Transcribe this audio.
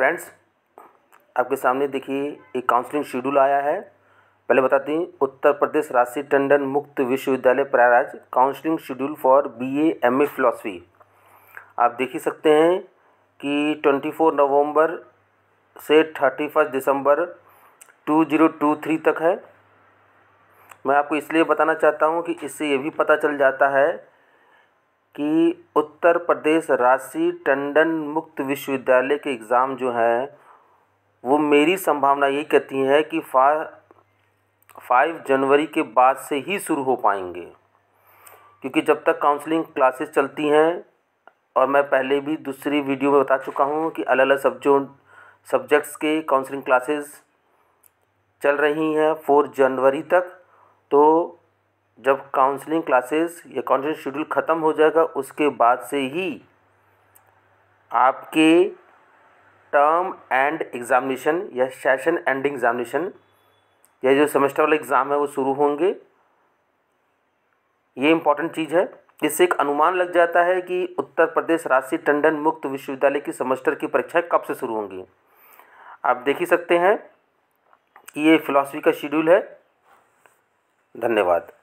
friends आपके सामने देखिए एक काउंसलिंग शेड्यूल आया है पहले बताती हूँ उत्तर प्रदेश राशि टंडन मुक्त विश्वविद्यालय Prayagraj counselling schedule for B A M A philosophy आप देख ही सकते हैं कि ट्वेंटी फोर नवम्बर से थर्टी फर्स्ट दिसंबर टू जीरो टू थ्री तक है मैं आपको इसलिए बताना चाहता हूँ कि इससे ये भी पता चल जाता है कि उत्तर प्रदेश राशि टंडन मुक्त विश्वविद्यालय के एग्ज़ाम जो हैं वो मेरी संभावना यही कहती है कि फा फाइव जनवरी के बाद से ही शुरू हो पाएंगे क्योंकि जब तक काउंसलिंग क्लासेस चलती हैं और मैं पहले भी दूसरी वीडियो में बता चुका हूँ कि अलग अलग सब्जो सब्जेक्ट्स के काउंसलिंग क्लासेस चल रही हैं फोर जनवरी तक तो जब काउंसलिंग क्लासेस या काउंसलिंग शेड्यूल ख़त्म हो जाएगा उसके बाद से ही आपके टर्म एंड एग्ज़ामिनेशन या सेशन एंड एग्ज़ामिनेशन या जो सेमेस्टर वाले एग्ज़ाम है वो शुरू होंगे ये इम्पॉर्टेंट चीज़ है जिससे एक अनुमान लग जाता है कि उत्तर प्रदेश राष्ट्रीय टंडन मुक्त विश्वविद्यालय की सेमेस्टर की परीक्षाएँ कब से शुरू होंगी आप देख ही सकते हैं कि ये फ़िलासफ़ी का शेड्यूल है धन्यवाद